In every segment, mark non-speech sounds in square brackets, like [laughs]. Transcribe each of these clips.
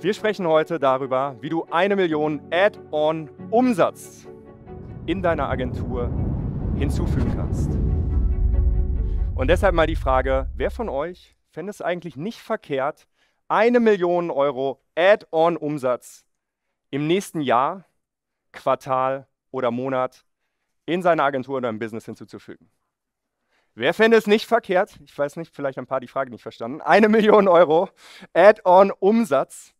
Wir sprechen heute darüber, wie du eine Million Add-on Umsatz in deiner Agentur hinzufügen kannst. Und deshalb mal die Frage, wer von euch fände es eigentlich nicht verkehrt, eine Million Euro Add-on Umsatz im nächsten Jahr, Quartal oder Monat in seiner Agentur oder im Business hinzuzufügen? Wer fände es nicht verkehrt? Ich weiß nicht, vielleicht haben ein paar die Frage nicht verstanden. Eine Million Euro Add-on Umsatz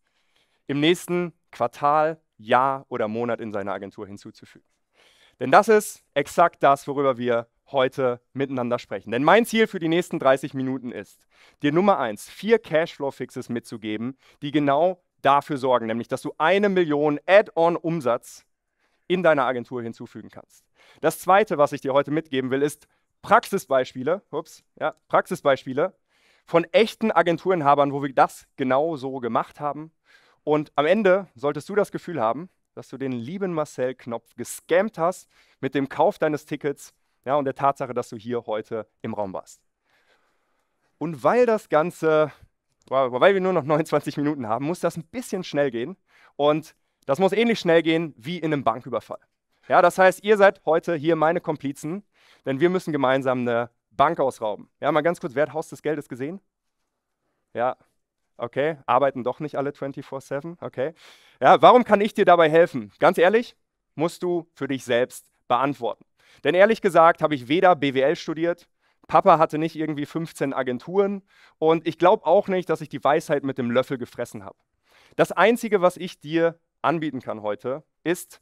im nächsten Quartal, Jahr oder Monat in seine Agentur hinzuzufügen. Denn das ist exakt das, worüber wir heute miteinander sprechen. Denn mein Ziel für die nächsten 30 Minuten ist, dir Nummer eins vier Cashflow-Fixes mitzugeben, die genau dafür sorgen, nämlich dass du eine Million Add-on-Umsatz in deiner Agentur hinzufügen kannst. Das zweite, was ich dir heute mitgeben will, ist Praxisbeispiele, ups, ja, Praxisbeispiele von echten Agenturinhabern, wo wir das genau so gemacht haben. Und am Ende solltest du das Gefühl haben, dass du den lieben Marcel Knopf gescammt hast mit dem Kauf deines Tickets ja, und der Tatsache, dass du hier heute im Raum warst. Und weil das Ganze, weil wir nur noch 29 Minuten haben, muss das ein bisschen schnell gehen. Und das muss ähnlich schnell gehen wie in einem Banküberfall. Ja, das heißt, ihr seid heute hier meine Komplizen, denn wir müssen gemeinsam eine Bank ausrauben. Ja, mal ganz kurz, wer hat Haus des Geldes gesehen? Ja, okay, arbeiten doch nicht alle 24-7, okay. Ja, warum kann ich dir dabei helfen? Ganz ehrlich, musst du für dich selbst beantworten. Denn ehrlich gesagt habe ich weder BWL studiert, Papa hatte nicht irgendwie 15 Agenturen und ich glaube auch nicht, dass ich die Weisheit mit dem Löffel gefressen habe. Das Einzige, was ich dir anbieten kann heute, ist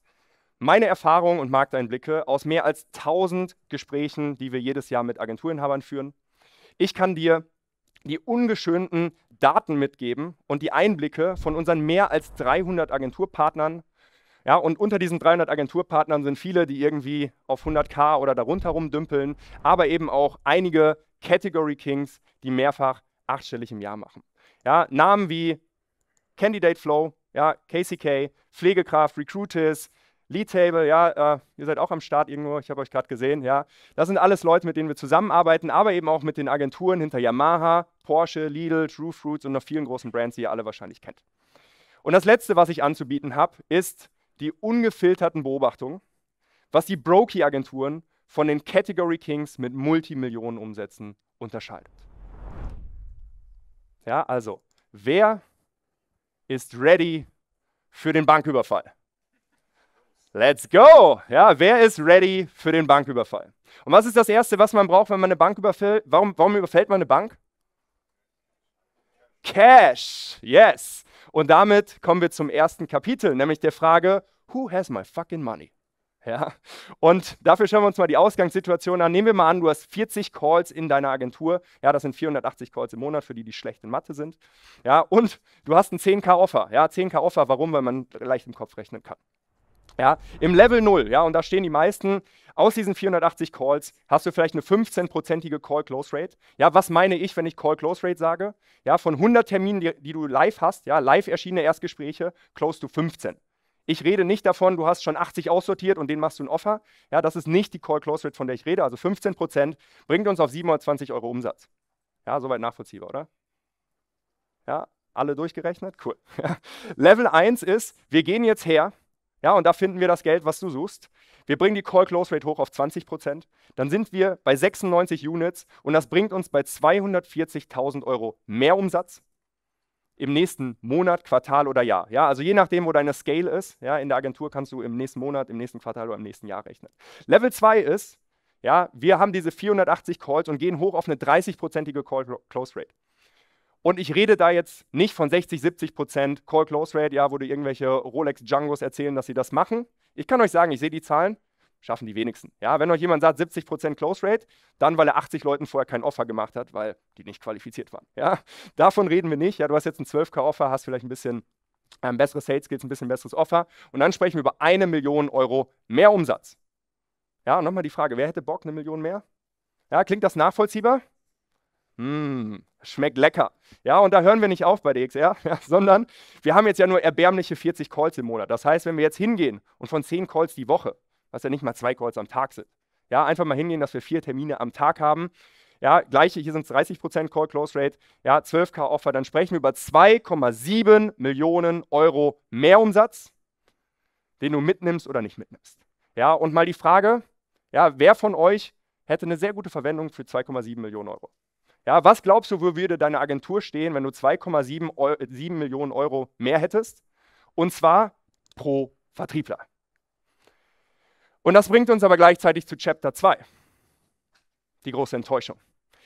meine Erfahrung und Markteinblicke aus mehr als 1000 Gesprächen, die wir jedes Jahr mit Agenturinhabern führen. Ich kann dir die ungeschönten Daten mitgeben und die Einblicke von unseren mehr als 300 Agenturpartnern. Ja, und unter diesen 300 Agenturpartnern sind viele, die irgendwie auf 100k oder darunter rumdümpeln, aber eben auch einige Category Kings, die mehrfach achtstellig im Jahr machen. Ja, Namen wie Candidate Flow, ja, KCK, Pflegekraft, Recruiters, Lead Table, ja, äh, ihr seid auch am Start irgendwo, ich habe euch gerade gesehen, ja. Das sind alles Leute, mit denen wir zusammenarbeiten, aber eben auch mit den Agenturen hinter Yamaha, Porsche, Lidl, True Fruits und noch vielen großen Brands, die ihr alle wahrscheinlich kennt. Und das Letzte, was ich anzubieten habe, ist die ungefilterten Beobachtungen, was die Brokey-Agenturen von den Category Kings mit Multimillionen Umsätzen unterscheidet. Ja, also, wer ist ready für den Banküberfall? Let's go! Ja, wer ist ready für den Banküberfall? Und was ist das Erste, was man braucht, wenn man eine Bank überfällt? Warum, warum überfällt man eine Bank? Cash! Yes! Und damit kommen wir zum ersten Kapitel, nämlich der Frage, who has my fucking money? Ja. Und dafür schauen wir uns mal die Ausgangssituation an. Nehmen wir mal an, du hast 40 Calls in deiner Agentur. Ja, das sind 480 Calls im Monat für die, die schlecht in Mathe sind. Ja, und du hast ein 10k Offer. Ja, 10k Offer, warum? Weil man leicht im Kopf rechnen kann. Ja, Im Level 0, ja, und da stehen die meisten, aus diesen 480 Calls hast du vielleicht eine 15-prozentige Call-Close-Rate. Ja, was meine ich, wenn ich Call-Close-Rate sage? Ja, von 100 Terminen, die, die, du live hast, ja, live erschienene Erstgespräche, close du 15. Ich rede nicht davon, du hast schon 80 aussortiert und den machst du ein Offer. Ja, das ist nicht die Call-Close-Rate, von der ich rede. Also 15 Prozent bringt uns auf 720 Euro Umsatz. Ja, soweit nachvollziehbar, oder? Ja, alle durchgerechnet? Cool. [laughs] Level 1 ist, wir gehen jetzt her, ja, und da finden wir das Geld, was du suchst. Wir bringen die Call-Close-Rate hoch auf 20 Prozent. Dann sind wir bei 96 Units und das bringt uns bei 240.000 Euro mehr Umsatz im nächsten Monat, Quartal oder Jahr. Ja, also je nachdem, wo deine Scale ist. Ja, in der Agentur kannst du im nächsten Monat, im nächsten Quartal oder im nächsten Jahr rechnen. Level 2 ist, ja, wir haben diese 480 Calls und gehen hoch auf eine 30-prozentige Call-Close-Rate. Und ich rede da jetzt nicht von 60, 70 Prozent Call-Close-Rate, ja, wo du irgendwelche Rolex-Jungos erzählen, dass sie das machen. Ich kann euch sagen, ich sehe die Zahlen, schaffen die wenigsten. Ja, wenn euch jemand sagt 70 Prozent Close-Rate, dann, weil er 80 Leuten vorher kein Offer gemacht hat, weil die nicht qualifiziert waren. Ja, [laughs] davon reden wir nicht. Ja, du hast jetzt ein 12K-Offer, hast vielleicht ein bisschen ähm, bessere Sales Skills, ein bisschen besseres Offer. Und dann sprechen wir über eine Million Euro mehr Umsatz. Ja, nochmal die Frage, wer hätte Bock, eine Million mehr? Ja, klingt das nachvollziehbar? Mmh, schmeckt lecker. Ja, und da hören wir nicht auf bei DXR, [laughs] ja, sondern wir haben jetzt ja nur erbärmliche 40 Calls im Monat. Das heißt, wenn wir jetzt hingehen und von 10 Calls die Woche, was ja nicht mal zwei Calls am Tag sind, ja, einfach mal hingehen, dass wir vier Termine am Tag haben. Ja, gleiche, hier sind es 30% Call Close Rate, ja, 12k Offer, dann sprechen wir über 2,7 Millionen Euro Mehrumsatz, den du mitnimmst oder nicht mitnimmst. Ja, und mal die Frage, ja, wer von euch hätte eine sehr gute Verwendung für 2,7 Millionen Euro? Ja, was glaubst du, wo würde deine Agentur stehen, wenn du 2,7 Millionen Euro mehr hättest? Und zwar pro Vertriebler. Und das bringt uns aber gleichzeitig zu Chapter 2. Die große Enttäuschung.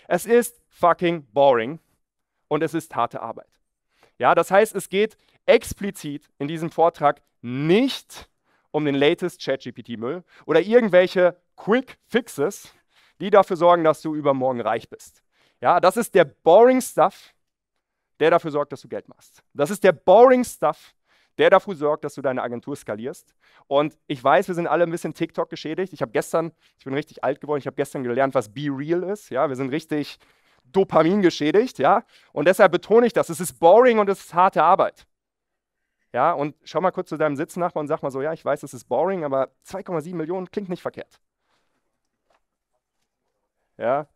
Es ist fucking boring und es ist harte Arbeit. Ja, das heißt, es geht explizit in diesem Vortrag nicht um den latest ChatGPT-Müll oder irgendwelche Quick Fixes, die dafür sorgen, dass du übermorgen reich bist. Ja, das ist der boring Stuff, der dafür sorgt, dass du Geld machst. Das ist der boring Stuff, der dafür sorgt, dass du deine Agentur skalierst. Und ich weiß, wir sind alle ein bisschen TikTok geschädigt. Ich habe gestern, ich bin richtig alt geworden, ich habe gestern gelernt, was Be Real ist. Ja, wir sind richtig Dopamin geschädigt, ja. Und deshalb betone ich das, es ist boring und es ist harte Arbeit. Ja, und schau mal kurz zu deinem Sitznachbarn und sag mal so, ja, ich weiß, es ist boring, aber 2,7 Millionen klingt nicht verkehrt. Ja,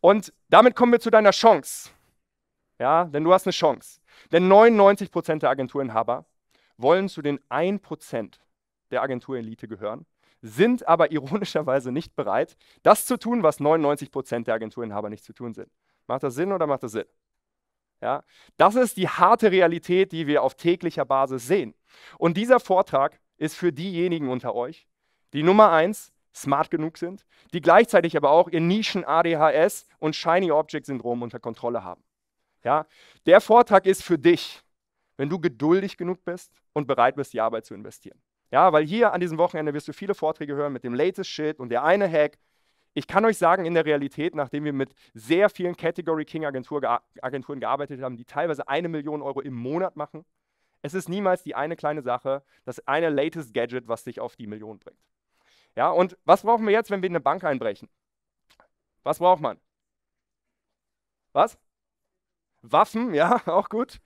und damit kommen wir zu deiner Chance. Ja, denn du hast eine Chance. Denn 99 Prozent der Agenturinhaber wollen zu den 1 Prozent der Agenturelite gehören, sind aber ironischerweise nicht bereit, das zu tun, was 99 Prozent der Agenturinhaber nicht zu tun sind. Macht das Sinn oder macht das Sinn? Ja, das ist die harte Realität, die wir auf täglicher Basis sehen. Und dieser Vortrag ist für diejenigen unter euch, die Nummer eins smart genug sind, die gleichzeitig aber auch ihr Nischen ADHS und Shiny Object Syndrom unter Kontrolle haben. Ja? Der Vortrag ist für dich, wenn du geduldig genug bist und bereit bist, die Arbeit zu investieren. Ja, weil hier an diesem Wochenende wirst du viele Vorträge hören mit dem latest Shit und der eine Hack. Ich kann euch sagen, in der Realität, nachdem wir mit sehr vielen Category King Agentur ge Agenturen gearbeitet haben, die teilweise eine Million Euro im Monat machen, es ist niemals die eine kleine Sache, das eine latest Gadget, was dich auf die Million bringt. Ja, und was brauchen wir jetzt, wenn wir in eine Bank einbrechen? Was braucht man? Was? Waffen, ja, [laughs] auch gut.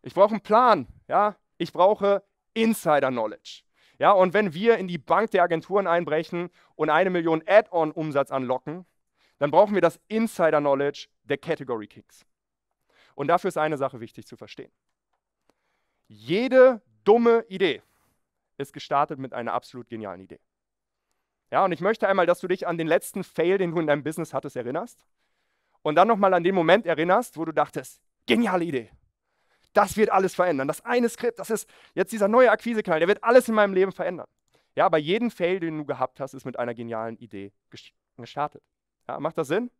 Ich brauche einen Plan, ja. Ich brauche Insider-Knowledge. Ja, und wenn wir in die Bank der Agenturen einbrechen und eine Million Add-on-Umsatz anlocken, dann brauchen wir das Insider-Knowledge der Category Kings. Und dafür ist eine Sache wichtig zu verstehen. Jede dumme Idee ist gestartet mit einer absolut genialen Idee. Ja, und ich möchte einmal, dass du dich an den letzten Fail, den du in deinem Business hattest, erinnerst. Und dann nochmal an den Moment erinnerst, wo du dachtest, geniale Idee. Das wird alles verändern. Das eine Skript, das ist jetzt dieser neue Akquisekanal, der wird alles in meinem Leben verändern. Ja, aber jeden Fail, den du gehabt hast, ist mit einer genialen Idee gestartet. Ja, macht das Sinn?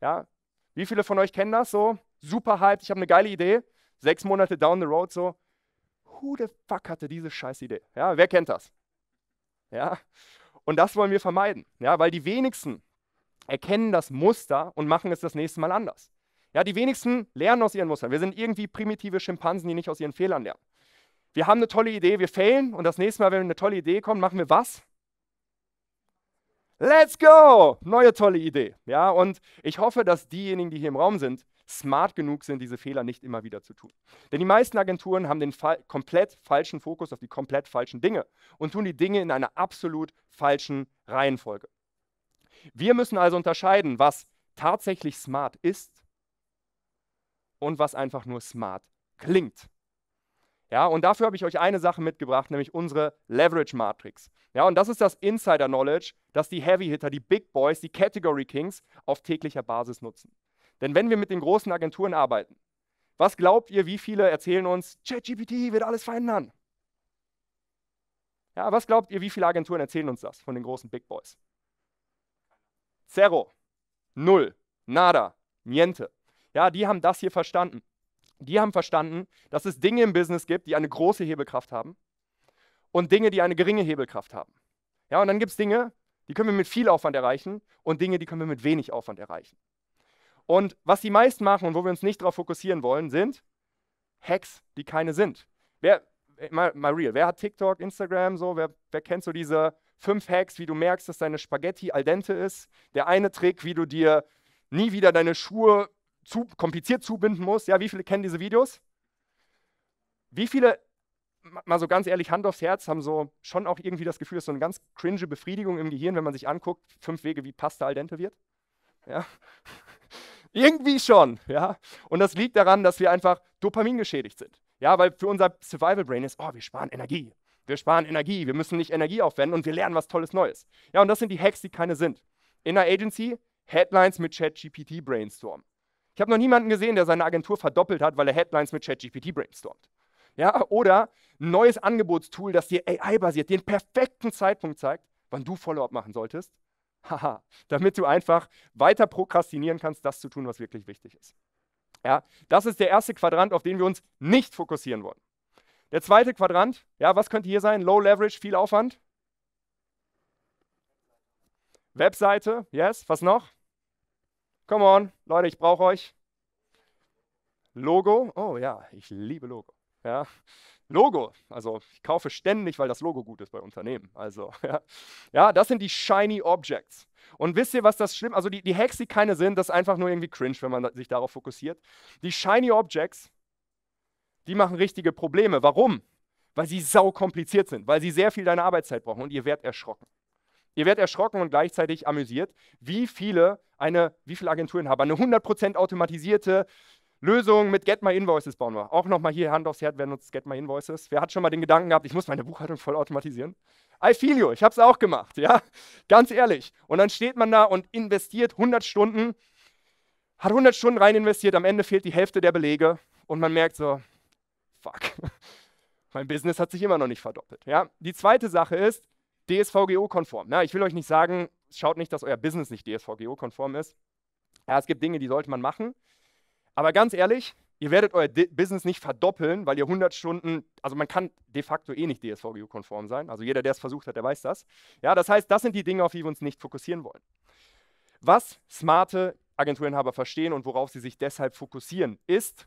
Ja, wie viele von euch kennen das so? Super hyped, ich habe eine geile Idee. Sechs Monate down the road so, who the fuck hatte diese scheiß Idee? Ja, wer kennt das? Ja, und das wollen wir vermeiden, ja, weil die wenigsten erkennen das Muster und machen es das nächste Mal anders. Ja, die wenigsten lernen aus ihren Mustern. Wir sind irgendwie primitive Schimpansen, die nicht aus ihren Fehlern lernen. Wir haben eine tolle Idee, wir failen und das nächste Mal, wenn eine tolle Idee kommt, machen wir was? Let's go! Neue tolle Idee. Ja, und ich hoffe, dass diejenigen, die hier im Raum sind, smart genug sind, diese Fehler nicht immer wieder zu tun. Denn die meisten Agenturen haben den fa komplett falschen Fokus auf die komplett falschen Dinge und tun die Dinge in einer absolut falschen Reihenfolge. Wir müssen also unterscheiden, was tatsächlich smart ist und was einfach nur smart klingt. Ja, und dafür habe ich euch eine Sache mitgebracht, nämlich unsere Leverage Matrix. Ja, und das ist das Insider Knowledge, das die Heavy Hitter, die Big Boys, die Category Kings auf täglicher Basis nutzen. Denn wenn wir mit den großen Agenturen arbeiten, was glaubt ihr, wie viele erzählen uns, ChatGPT wird alles verändern? Ja, was glaubt ihr, wie viele Agenturen erzählen uns das von den großen Big Boys? Zero, null, nada, niente. Ja, die haben das hier verstanden. Die haben verstanden, dass es Dinge im Business gibt, die eine große Hebelkraft haben und Dinge, die eine geringe Hebelkraft haben. Ja, und dann gibt es Dinge, die können wir mit viel Aufwand erreichen und Dinge, die können wir mit wenig Aufwand erreichen. Und was die meisten machen und wo wir uns nicht darauf fokussieren wollen, sind Hacks, die keine sind. Wer, mal, mal real, wer hat TikTok, Instagram, so, wer, wer kennt so diese fünf Hacks, wie du merkst, dass deine Spaghetti al dente ist? Der eine Trick, wie du dir nie wieder deine Schuhe zu, kompliziert zubinden musst. Ja, wie viele kennen diese Videos? Wie viele, mal so ganz ehrlich, Hand aufs Herz, haben so schon auch irgendwie das Gefühl, dass so eine ganz cringe Befriedigung im Gehirn, wenn man sich anguckt, fünf Wege, wie Pasta al dente wird? Ja. Irgendwie schon, ja. Und das liegt daran, dass wir einfach Dopamin geschädigt sind. Ja, weil für unser Survival Brain ist, oh, wir sparen Energie. Wir sparen Energie, wir müssen nicht Energie aufwenden und wir lernen was Tolles Neues. Ja, und das sind die Hacks, die keine sind. In der Agency Headlines mit ChatGPT brainstormen. Ich habe noch niemanden gesehen, der seine Agentur verdoppelt hat, weil er Headlines mit ChatGPT brainstormt. Ja, oder ein neues Angebotstool, das dir AI-basiert den perfekten Zeitpunkt zeigt, wann du Follow-up machen solltest Haha, damit du einfach weiter prokrastinieren kannst, das zu tun, was wirklich wichtig ist. Ja, das ist der erste Quadrant, auf den wir uns nicht fokussieren wollen. Der zweite Quadrant, ja, was könnte hier sein? Low Leverage, viel Aufwand? Webseite, yes, was noch? Come on, Leute, ich brauche euch. Logo, oh ja, ich liebe Logo. Ja, Logo. Also ich kaufe ständig, weil das Logo gut ist bei Unternehmen. Also [laughs] ja, ja das sind die shiny Objects. Und wisst ihr, was das schlimm? Also die, die Hacks, die keine sind, das ist einfach nur irgendwie cringe, wenn man sich darauf fokussiert. Die shiny Objects, die machen richtige Probleme. Warum? Weil sie sau kompliziert sind, weil sie sehr viel deine Arbeitszeit brauchen und ihr werdet erschrocken. Ihr werdet erschrocken und gleichzeitig amüsiert, wie viele eine, wie viele Agenturen haben eine 100% automatisierte Lösung mit Get My Invoices bauen wir. Auch nochmal hier Hand aufs Herd, wer nutzt Get My Invoices? Wer hat schon mal den Gedanken gehabt, ich muss meine Buchhaltung voll automatisieren? I feel you, ich habe es auch gemacht, ja? Ganz ehrlich. Und dann steht man da und investiert 100 Stunden, hat 100 Stunden rein investiert, am Ende fehlt die Hälfte der Belege und man merkt so, fuck, [laughs] mein Business hat sich immer noch nicht verdoppelt, ja? Die zweite Sache ist, DSVGO-konform. Na, ne? ich will euch nicht sagen, schaut nicht, dass euer Business nicht DSVGO-konform ist. Ja, es gibt Dinge, die sollte man machen. Aber ganz ehrlich, ihr werdet euer D Business nicht verdoppeln, weil ihr 100 Stunden, also man kann de facto eh nicht DSVGO-konform sein. Also jeder, der es versucht hat, der weiß das. Ja, das heißt, das sind die Dinge, auf die wir uns nicht fokussieren wollen. Was smarte Agenturinhaber verstehen und worauf sie sich deshalb fokussieren, ist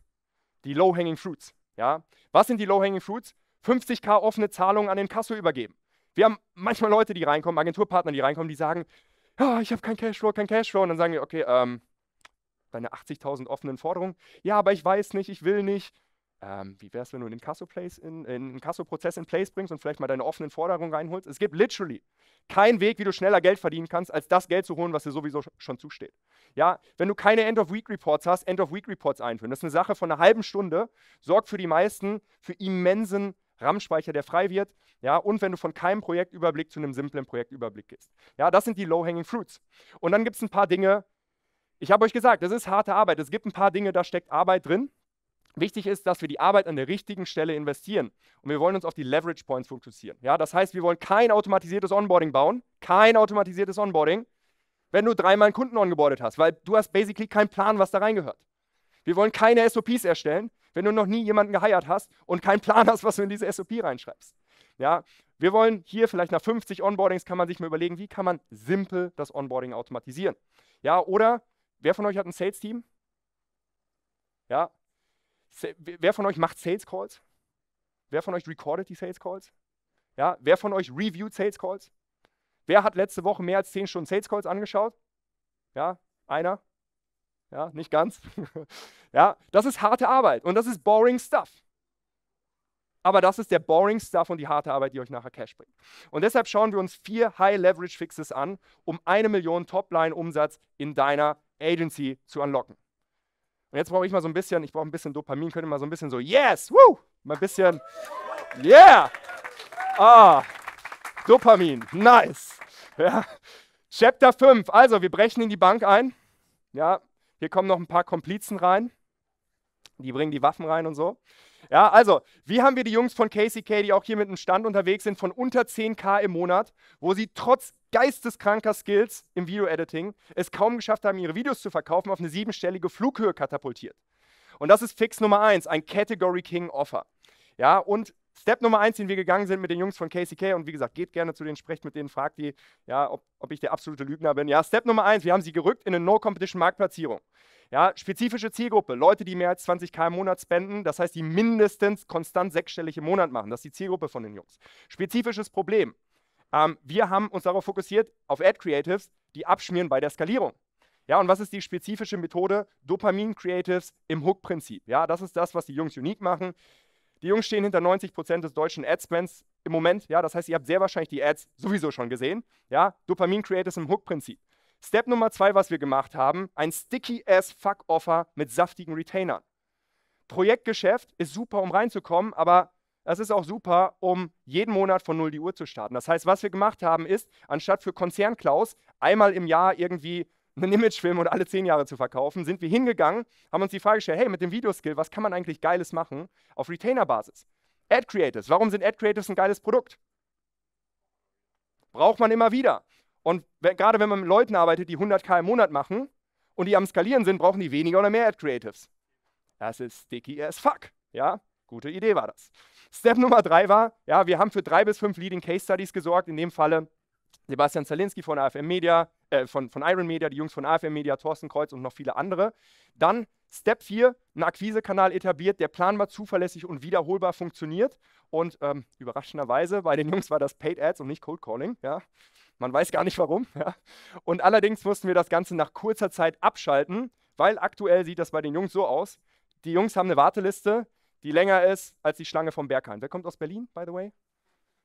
die Low-Hanging Fruits. Ja? Was sind die Low-Hanging Fruits? 50k offene Zahlungen an den Kasso übergeben. Wir haben manchmal Leute, die reinkommen, Agenturpartner, die reinkommen, die sagen, oh, ich habe kein Cashflow, kein Cashflow. Und dann sagen wir, okay, ähm, deine 80.000 offenen Forderungen. Ja, aber ich weiß nicht, ich will nicht. Ähm, wie wäre es, wenn du einen Inkasso-Prozess in, in, Inkasso in Place bringst und vielleicht mal deine offenen Forderungen reinholst? Es gibt literally keinen Weg, wie du schneller Geld verdienen kannst, als das Geld zu holen, was dir sowieso schon zusteht. Ja, wenn du keine End-of-Week-Reports hast, End-of-Week-Reports einführen. Das ist eine Sache von einer halben Stunde, sorgt für die meisten für immensen RAM-Speicher, der frei wird. Ja, und wenn du von keinem Projektüberblick zu einem simplen Projektüberblick gehst. Ja, das sind die Low-Hanging Fruits. Und dann gibt es ein paar Dinge, ich habe euch gesagt, das ist harte Arbeit. Es gibt ein paar Dinge, da steckt Arbeit drin. Wichtig ist, dass wir die Arbeit an der richtigen Stelle investieren. Und wir wollen uns auf die Leverage Points fokussieren. Ja, das heißt, wir wollen kein automatisiertes Onboarding bauen. Kein automatisiertes Onboarding, wenn du dreimal einen Kunden onboardet hast, weil du hast basically keinen Plan, was da reingehört. Wir wollen keine SOPs erstellen, wenn du noch nie jemanden geheiert hast und keinen Plan hast, was du in diese SOP reinschreibst. Ja, wir wollen hier vielleicht nach 50 Onboardings kann man sich mal überlegen, wie kann man simpel das Onboarding automatisieren. Ja, oder Wer von euch hat ein Sales-Team? Ja. Wer von euch macht Sales Calls? Wer von euch recordet die Sales Calls? Ja, wer von euch reviewt Sales Calls? Wer hat letzte Woche mehr als 10 Stunden Sales Calls angeschaut? Ja, einer? Ja, nicht ganz. [laughs] ja, das ist harte Arbeit und das ist boring stuff. Aber das ist der boring Stuff und die harte Arbeit, die euch nachher Cash bringt. Und deshalb schauen wir uns vier High-Leverage-Fixes an, um eine Million Topline-Umsatz in deiner Agency zu unlocken. Und jetzt brauche ich mal so ein bisschen, ich brauche ein bisschen Dopamin, könnte mal so ein bisschen so, yes, woo, mal ein bisschen, yeah, ah, Dopamin, nice. Ja. Chapter 5, also wir brechen in die Bank ein. Ja, hier kommen noch ein paar Komplizen rein. Die bringen die Waffen rein und so. Ja, also, wie haben wir die Jungs von KCK, die auch hier mit einem Stand unterwegs sind, von unter 10k im Monat, wo sie trotz geisteskranker Skills im Video-Editing es kaum geschafft haben, ihre Videos zu verkaufen, auf eine siebenstellige Flughöhe katapultiert. Und das ist Fix Nummer eins, ein Category King Offer. Ja, und Step Nummer eins, den wir gegangen sind mit den Jungs von KCK und wie gesagt, geht gerne zu denen, sprecht mit denen, fragt die, ja, ob, ob ich der absolute Lügner bin. Ja, Step Nummer eins, wir haben sie gerückt in eine No-Competition-Marktplatzierung. Ja, spezifische Zielgruppe, Leute, die mehr als 20k im Monat spenden, das heißt, die mindestens konstant sechsstellig im Monat machen. Das ist die Zielgruppe von den Jungs. Spezifisches Problem. Ähm, wir haben uns darauf fokussiert, auf Ad-Creatives, die abschmieren bei der Skalierung. Ja, und was ist die spezifische Methode? Dopamin-Creatives im Hook-Prinzip. Ja, das ist das, was die Jungs unique machen. Die Jungs stehen hinter 90 Prozent des deutschen Ad-Spends im Moment. Ja, das heißt, ihr habt sehr wahrscheinlich die Ads sowieso schon gesehen. Ja, Dopamin-Create ist im Hook-Prinzip. Step Nummer zwei, was wir gemacht haben, ein sticky-ass-Fuck-Offer mit saftigen Retainern. Projektgeschäft ist super, um reinzukommen, aber es ist auch super, um jeden Monat von null die Uhr zu starten. Das heißt, was wir gemacht haben, ist, anstatt für Konzernklaus einmal im Jahr irgendwie einen Imagefilm und alle zehn Jahre zu verkaufen, sind wir hingegangen, haben uns die Frage gestellt, hey, mit dem Videoskill, was kann man eigentlich Geiles machen auf Retainer-Basis? Ad Creatives, warum sind Ad Creatives ein geiles Produkt? Braucht man immer wieder. Und gerade wenn man mit Leuten arbeitet, die 100k im Monat machen und die am Skalieren sind, brauchen die weniger oder mehr Ad Creatives. Das ist sticky as fuck. Ja, gute Idee war das. Step Nummer drei war, ja, wir haben für drei bis fünf Leading Case Studies gesorgt. In dem Falle Sebastian Zalinski von AFM Media, äh, von, von Iron Media, die Jungs von AFM Media, Thorsten Kreuz und noch viele andere. Dann Step 4, ein Akquisekanal etabliert, der planbar, zuverlässig und wiederholbar funktioniert. Und ähm, überraschenderweise, bei den Jungs war das Paid Ads und nicht Cold Calling. Ja. Man weiß gar nicht warum. Ja. Und allerdings mussten wir das Ganze nach kurzer Zeit abschalten, weil aktuell sieht das bei den Jungs so aus. Die Jungs haben eine Warteliste, die länger ist als die Schlange vom Berghain. Wer kommt aus Berlin, by the way?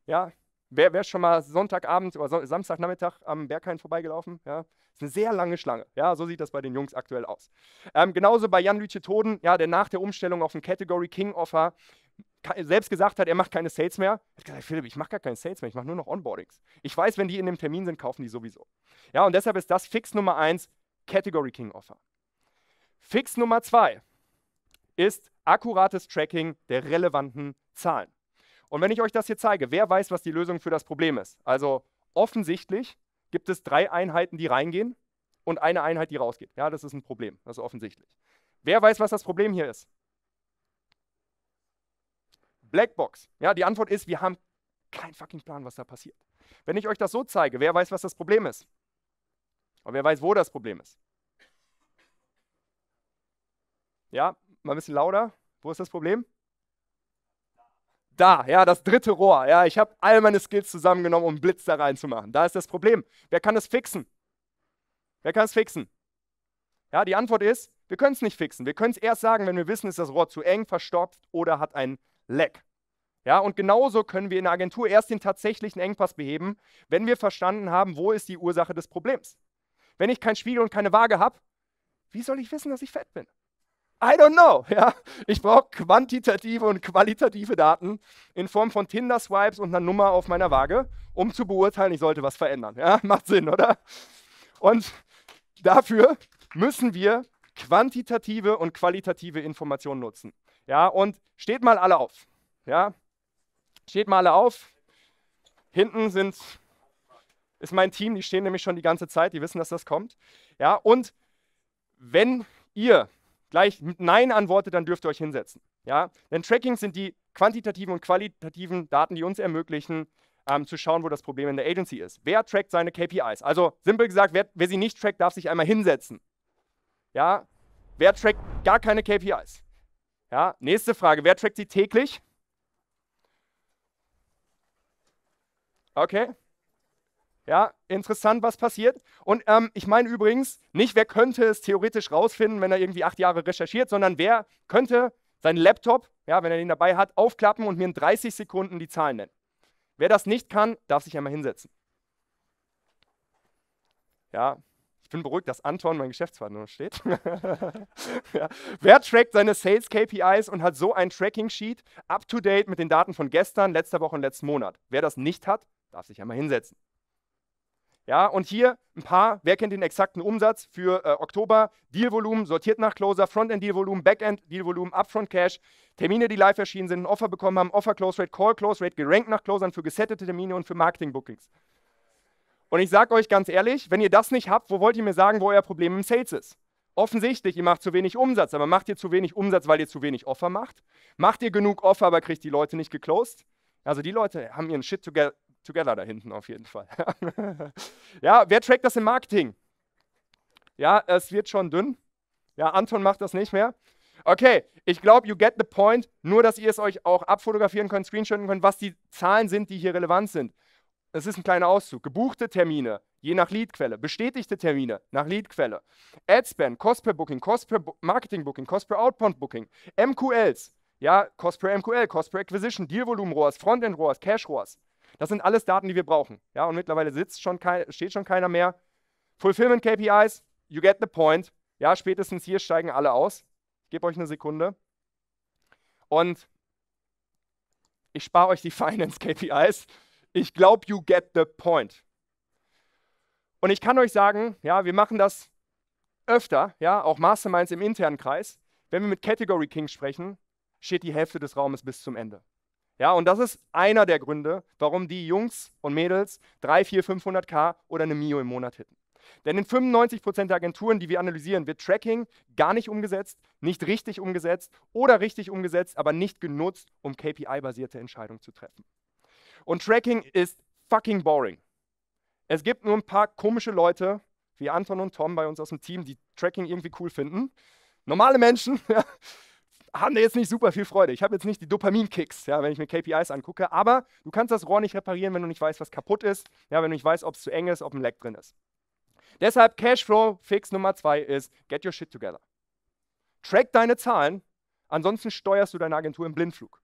Ja, Wer, wer schon mal Sonntagabend oder Samstagnachmittag am Berghain vorbeigelaufen? Ja, ist eine sehr lange Schlange. Ja, so sieht das bei den Jungs aktuell aus. Ähm, genauso bei Jan Lütje Toden, ja, der nach der Umstellung auf den Category King Offer selbst gesagt hat, er macht keine Sales mehr. Er hat gesagt, Philipp, ich mache gar keine Sales mehr, ich mache nur noch Onboardings. Ich weiß, wenn die in dem Termin sind, kaufen die sowieso. Ja, und deshalb ist das Fix Nummer eins, Category King Offer. Fix Nummer zwei ist akkurates Tracking der relevanten Zahlen. Und wenn ich euch das hier zeige, wer weiß, was die Lösung für das Problem ist? Also offensichtlich gibt es drei Einheiten, die reingehen und eine Einheit, die rausgeht. Ja, das ist ein Problem, das also ist offensichtlich. Wer weiß, was das Problem hier ist? Blackbox. Ja, die Antwort ist, wir haben keinen fucking Plan, was da passiert. Wenn ich euch das so zeige, wer weiß, was das Problem ist? Und wer weiß, wo das Problem ist? Ja, mal ein bisschen lauter. Wo ist das Problem? da, ja, das dritte Rohr, ja, ich habe all meine Skills zusammengenommen, um einen Blitz da reinzumachen. Da ist das Problem. Wer kann das fixen? Wer kann es fixen? Ja, die Antwort ist, wir können es nicht fixen. Wir können es erst sagen, wenn wir wissen, ist das Rohr zu eng, verstopft oder hat ein Leck. Ja, und genauso können wir in der Agentur erst den tatsächlichen Engpass beheben, wenn wir verstanden haben, wo ist die Ursache des Problems. Wenn ich keinen Spiegel und keine Waage habe, wie soll ich wissen, dass ich fett bin? I don't know. [laughs] Ja? Ich brauche quantitative und qualitative Daten in Form von Tinder-Swipes und einer Nummer auf meiner Waage, um zu beurteilen, ich sollte was verändern. Ja? [laughs] Macht Sinn, oder? Und dafür müssen wir quantitative und qualitative Informationen nutzen. Ja, und steht mal alle auf. Ja? Steht mal alle auf. Hinten sind, ist mein Team, die stehen nämlich schon die ganze Zeit, die wissen, dass das kommt. Ja, und wenn ihr gleich mit Nein antwortet, dann dürft ihr euch hinsetzen. Ja? Denn Trackings sind die quantitativen und qualitativen Daten, die uns ermöglichen, ähm, zu schauen, wo das Problem in der Agency ist. Wer trackt seine KPIs? Also simpel gesagt, wer, wer sie nicht trackt, darf sich einmal hinsetzen. Ja? Wer trackt gar keine KPIs? Ja? Nächste Frage, wer trackt sie täglich? Okay, ja, interessant, was passiert. Und ähm, ich meine übrigens nicht, wer könnte es theoretisch rausfinden, wenn er irgendwie acht Jahre recherchiert, sondern wer könnte seinen Laptop, ja, wenn er den dabei hat, aufklappen und mir in 30 Sekunden die Zahlen nennen. Wer das nicht kann, darf sich einmal hinsetzen. Ja, ich bin beruhigt, dass Anton, mein Geschäftspartner, steht. [laughs] ja. Wer trackt seine Sales KPIs und hat so ein Tracking Sheet up to date mit den Daten von gestern, letzter Woche und letzten Monat? Wer das nicht hat, darf sich einmal hinsetzen. Ja, und hier ein paar, wer kennt den exakten Umsatz für äh, Oktober? Dealvolumen, sortiert nach Closer, Frontend-Dealvolumen, Backend-Dealvolumen, Upfront-Cash, Termine, die live erschienen sind, ein Offer bekommen haben, Offer-Close-Rate, Call-Close-Rate, gerankt nach Closern für gesettete Termine und für Marketing-Bookings. Und ich sage euch ganz ehrlich, wenn ihr das nicht habt, wo wollt ihr mir sagen, wo euer Problem im Sales ist? Offensichtlich, ihr macht zu wenig Umsatz, aber macht ihr zu wenig Umsatz, weil ihr zu wenig Offer macht? Macht ihr genug Offer, aber kriegt die Leute nicht geclosed? Also die Leute haben ihren Shit together, together da hinten auf jeden Fall. [laughs] ja, wer trackt das im Marketing? Ja, es wird schon dünn. Ja, Anton macht das nicht mehr. Okay, ich glaube, you get the point. Nur, dass ihr es euch auch abfotografieren könnt, screenshotten könnt, was die Zahlen sind, die hier relevant sind. Es ist ein kleiner Auszug. Gebuchte Termine, je nach Leadquelle. Bestätigte Termine, nach Leadquelle. Adspend, Cost per Booking, Cost per Marketing Booking, Cost per Outbound Booking. MQLs, ja, Cost per MQL, Cost per Acquisition, Deal Volumen ROAS, Frontend ROAS, Cash ROAS. Das sind alles Daten, die wir brauchen. Ja, und mittlerweile sitzt schon kein, steht schon keiner mehr. Fulfillment KPIs, you get the point. Ja, spätestens hier steigen alle aus. Ich gebe euch eine Sekunde. Und ich spare euch die [laughs] Finance KPIs. Ich glaube, you get the point. Und ich kann euch sagen, ja, wir machen das öfter, ja, auch Masterminds im internen Kreis. Wenn wir mit Category King sprechen, steht die Hälfte des Raumes bis zum Ende. Ja, und das ist einer der Gründe, warum die Jungs und Mädels 3, 4, 500k oder eine Mio im Monat hitten. Denn in 95% der Agenturen, die wir analysieren, wird Tracking gar nicht umgesetzt, nicht richtig umgesetzt oder richtig umgesetzt, aber nicht genutzt, um KPI-basierte Entscheidungen zu treffen. Und Tracking ist fucking boring. Es gibt nur ein paar komische Leute, wie Anton und Tom bei uns aus dem Team, die Tracking irgendwie cool finden. Normale Menschen, [laughs] ja haben da jetzt nicht super viel Freude. Ich habe jetzt nicht die Dopamin-Kicks, ja, wenn ich mir KPIs angucke, aber du kannst das Rohr nicht reparieren, wenn du nicht weißt, was kaputt ist, ja, wenn du nicht weißt, ob es zu eng ist, ob ein Leck drin ist. Deshalb Cashflow-Fix Nummer zwei ist, get your shit together. Track deine Zahlen, ansonsten steuerst du deine Agentur im Blindflug.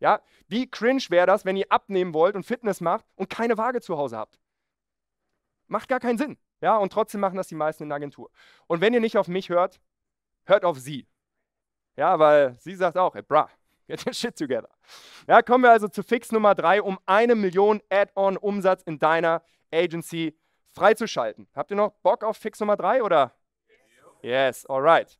Ja, wie cringe wäre das, wenn ihr abnehmen wollt und Fitness macht und keine Waage zu Hause habt? Macht gar keinen Sinn. Ja, und trotzdem machen das die meisten in der Agentur. Und wenn ihr nicht auf mich hört, hört auf sie. Ja, weil sie sagt auch, hey, bra, get your shit together. Ja, kommen wir also zu Fix Nummer drei, um eine Million Add-on-Umsatz in deiner Agency freizuschalten. Habt ihr noch Bock auf Fix Nummer drei oder? Yes, alright.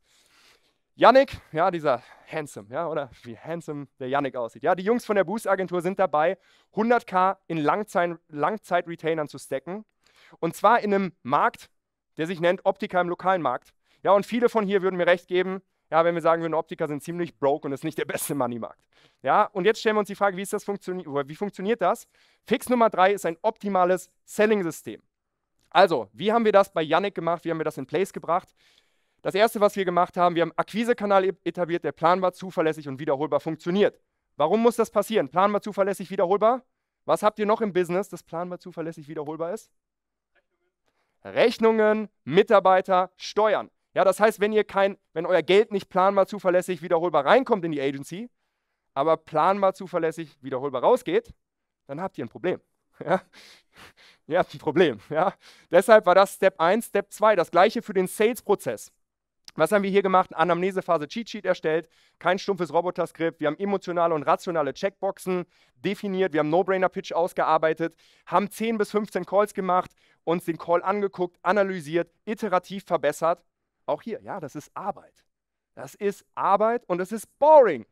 Yannick, ja, dieser handsome, ja, oder wie handsome der Yannick aussieht. Ja, die Jungs von der Boost Agentur sind dabei, 100k in Langzeit, Langzeit-Retainern zu stecken. Und zwar in einem Markt, der sich nennt Optika im lokalen Markt. Ja, und viele von hier würden mir recht geben, ja, wenn wir sagen würden, Optiker sind ziemlich broke und ist nicht der beste Moneymarkt. Ja, und jetzt stellen wir uns die Frage, wie, ist das funktioni wie funktioniert das? Fix Nummer drei ist ein optimales Selling-System. Also, wie haben wir das bei Yannick gemacht? Wie haben wir das in Place gebracht? Das erste, was wir gemacht haben, wir haben einen Akquisekanal e-, etabliert, der planbar, zuverlässig und wiederholbar funktioniert. Warum muss das passieren? Planbar, zuverlässig, wiederholbar? Was habt ihr noch im Business, das planbar, zuverlässig, wiederholbar ist? Rechnungen, Mitarbeiter, Steuern. Ja, das heißt, wenn ihr kein, wenn euer Geld nicht planbar zuverlässig wiederholbar reinkommt in die Agency, aber planbar zuverlässig wiederholbar rausgeht, dann habt ihr ein Problem. [laughs] Ja? Ihr habt ein Problem. Ja? Deshalb war das Step 1, Step 2, das gleiche für den Sales-Prozess. Was haben wir hier gemacht? Anamnesephase Cheat Sheet erstellt, kein stumpfes Roboter-Skript. Wir haben emotionale und rationale Checkboxen definiert. Wir haben No-Brainer-Pitch ausgearbeitet, haben 10 bis 15 Calls gemacht, uns den Call angeguckt, analysiert, iterativ verbessert auch hier, ja, das ist Arbeit. Das ist Arbeit und es ist boring.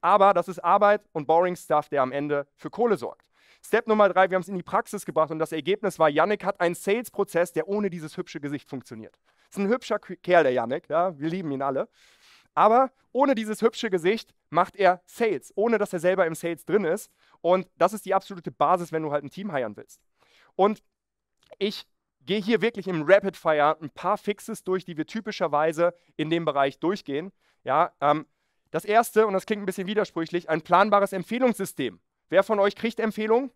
Aber das ist Arbeit und boring Stuff, der am Ende für Kohle sorgt. Step Nummer drei, wir haben es in die Praxis gebracht und das Ergebnis war, Yannick hat einen Sales-Prozess, der ohne dieses hübsche Gesicht funktioniert. Das Ist ein hübscher Kerl, der Yannick, ja, wir lieben ihn alle. Aber ohne dieses hübsche Gesicht macht er Sales, ohne dass er selber im Sales drin ist. Und das ist die absolute Basis, wenn du halt ein Team heiern willst. Und ich gehe hier wirklich im Rapid Fire ein paar Fixes durch, die wir typischerweise in dem Bereich durchgehen. Ja, ähm, das erste, und das klingt ein bisschen widersprüchlich, ein planbares Empfehlungssystem. Wer von euch kriegt Empfehlungen?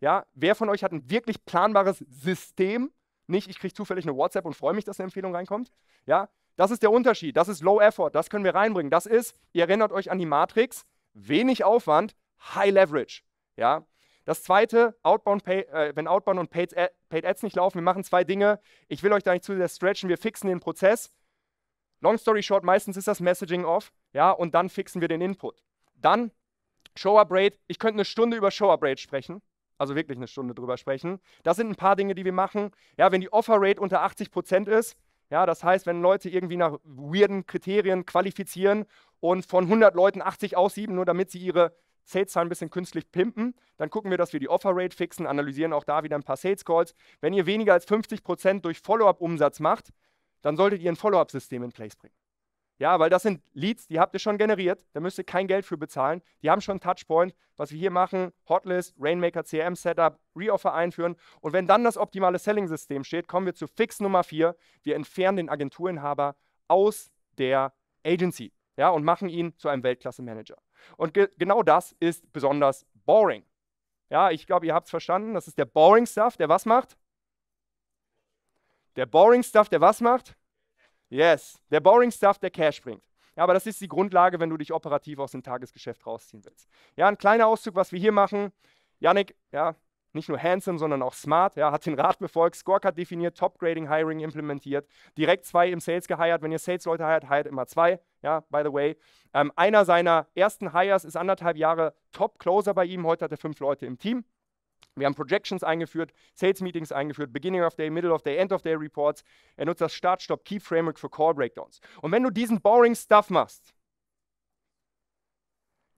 Ja, wer von euch hat ein wirklich planbares System? Nicht, ich kriege zufällig eine WhatsApp und freue mich, dass eine Empfehlung reinkommt. Ja, das ist der Unterschied. Das ist Low Effort. Das können wir reinbringen. Das ist, ihr erinnert euch an die Matrix, wenig Aufwand, High Leverage. Ja, das zweite, Outbound Pay, äh, wenn Outbound und Paid, Paid Ads nicht laufen, wir machen zwei Dinge. Ich will euch da nicht zu sehr stretchen, wir fixen den Prozess. Long story short, meistens ist das Messaging off, ja, und dann fixen wir den Input. Dann Show-Up Rate. Ich könnte eine Stunde über Show-Up Rate sprechen. Also wirklich eine Stunde drüber sprechen. Das sind ein paar Dinge, die wir machen. Ja, wenn die Offer-Rate unter 80 Prozent ist, ja, das heißt, wenn Leute irgendwie nach weirden Kriterien qualifizieren und von 100 Leuten 80 aussieben, nur damit sie ihre Sales-Zahlen ein bisschen künstlich pimpen. Dann gucken wir, dass wir die Offer-Rate fixen, analysieren auch da wieder ein paar Sales-Calls. Wenn ihr weniger als 50% durch Follow-up-Umsatz macht, dann solltet ihr ein Follow-up-System in place bringen. Ja, weil das sind Leads, die habt ihr schon generiert, da müsst ihr kein Geld für bezahlen. Die haben schon einen Touchpoint, was wir hier machen, Hotlist, Rainmaker CRM Setup, Reoffer einführen und wenn dann das optimale Selling System steht, kommen wir zu Fix Nummer 4, wir entfernen den Agenturinhaber aus der Agency ja, und machen ihn zu einem Weltklasse-Manager. Und ge genau das ist besonders boring. Ja, ich glaube, ihr habt es verstanden. Das ist der Boring Stuff, der was macht? Der Boring Stuff, der was macht? Yes, der Boring Stuff, der Cash bringt. Ja, aber das ist die Grundlage, wenn du dich operativ aus dem Tagesgeschäft rausziehen willst. Ja, ein kleiner Auszug, was wir hier machen. Janik, ja, nicht nur handsome, sondern auch smart, ja, hat den Rat befolgt, Scorecard definiert, Top-Grading, Hiring implementiert, direkt zwei im Sales geheiert. Wenn ihr Sales-Leute heiert, heiert immer zwei, ja, by the way. Ähm, einer seiner ersten Hires ist anderthalb Jahre Top-Closer bei ihm, heute hat er fünf Leute im Team. Wir haben Projections eingeführt, Sales Meetings eingeführt, Beginning of Day, Middle of Day, End of Day Reports. Er nutzt das Start-Stop-Key-Framework für Call-Breakdowns. Und wenn du diesen boring Stuff machst,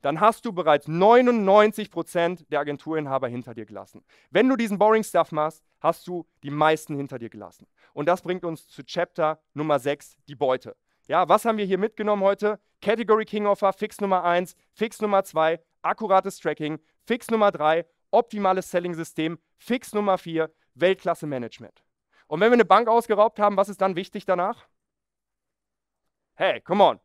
dann hast du bereits 99% der Agenturinhaber hinter dir gelassen. Wenn du diesen Boring Stuff machst, hast du die meisten hinter dir gelassen. Und das bringt uns zu Chapter Nummer 6, die Beute. Ja, was haben wir hier mitgenommen heute? Category King Offer, Fix Nummer 1, Fix Nummer 2, akkurates Tracking, Fix Nummer 3, optimales Selling-System, Fix Nummer 4, Weltklasse-Management. Und wenn wir eine Bank ausgeraubt haben, was ist dann wichtig danach? Hey, come on.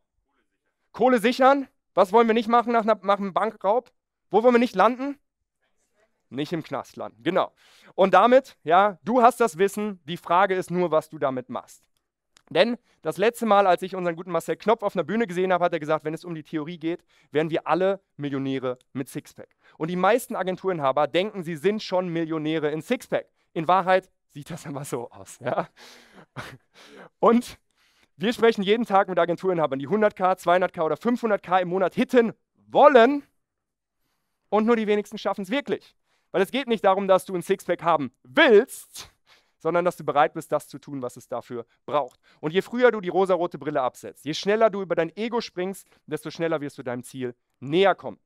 Kohle sichern, was wollen wir nicht machen nach, nach einem Bankraub? Wo wollen wir nicht landen? Nicht im Knast landen, genau. Und damit, ja, du hast das Wissen, die Frage ist nur, was du damit machst. Denn das letzte Mal, als ich unseren guten Marcel Knopf auf einer Bühne gesehen habe, hat er gesagt, wenn es um die Theorie geht, werden wir alle Millionäre mit Sixpack. Und die meisten Agenturinhaber denken, sie sind schon Millionäre in Sixpack. In Wahrheit sieht das immer [laughs] so aus. Ja? Und wir sprechen jeden Tag mit Agenturinhabern, die 100k, 200k oder 500k im Monat hitten wollen und nur die wenigsten schaffen es wirklich. Weil es geht nicht darum, dass du ein Sixpack haben willst, sondern dass du bereit bist, das zu tun, was es dafür braucht. Und je früher du die rosarote Brille absetzt, je schneller du über dein Ego springst, desto schneller wirst du deinem Ziel näher kommen.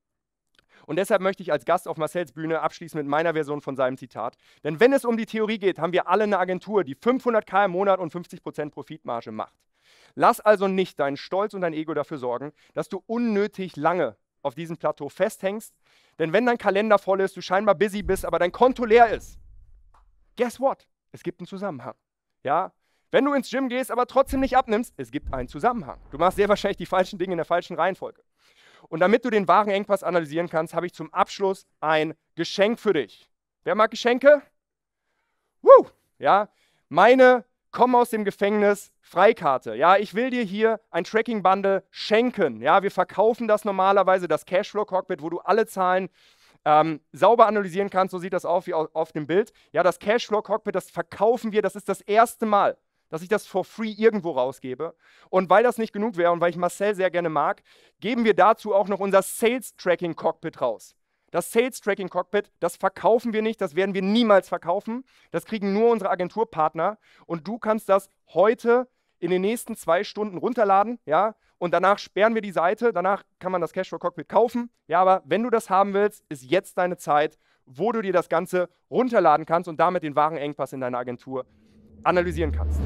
Und deshalb möchte ich als Gast auf Marcells Bühne abschließen mit meiner Version von seinem Zitat. Denn wenn es um die Theorie geht, haben wir alle eine Agentur, die 500k im Monat und 50% Profitmarge macht. Lass also nicht deinen Stolz und dein Ego dafür sorgen, dass du unnötig lange auf diesem Plateau festhängst. Denn wenn dein Kalender voll ist, du scheinbar busy bist, aber dein Konto leer ist, guess what? Es gibt einen Zusammenhang. Ja? Wenn du ins Gym gehst, aber trotzdem nicht abnimmst, es gibt einen Zusammenhang. Du machst sehr wahrscheinlich die falschen Dinge in der falschen Reihenfolge. Und damit du den wahren Engpass analysieren kannst, habe ich zum Abschluss ein Geschenk für dich. Wer mag Geschenke? Woo! Ja, meine komm aus dem Gefängnis, Freikarte. Ja, ich will dir hier ein Tracking-Bundle schenken. Ja, wir verkaufen das normalerweise, das Cashflow-Cockpit, wo du alle Zahlen ähm, sauber analysieren kannst. So sieht das aus wie auf dem Bild. Ja, das Cashflow-Cockpit, das verkaufen wir. Das ist das erste Mal, dass ich das for free irgendwo rausgebe. Und weil das nicht genug wäre und weil ich Marcel sehr gerne mag, geben wir dazu auch noch unser Sales-Tracking-Cockpit raus. Das Sales Tracking Cockpit, das verkaufen wir nicht, das werden wir niemals verkaufen. Das kriegen nur unsere Agenturpartner. Und du kannst das heute in den nächsten zwei Stunden runterladen, ja, und danach sperren wir die Seite, danach kann man das Cashflow Cockpit kaufen, ja, aber wenn du das haben willst, ist jetzt deine Zeit, wo du dir das Ganze runterladen kannst und damit den wahren Engpass in deiner Agentur analysieren kannst.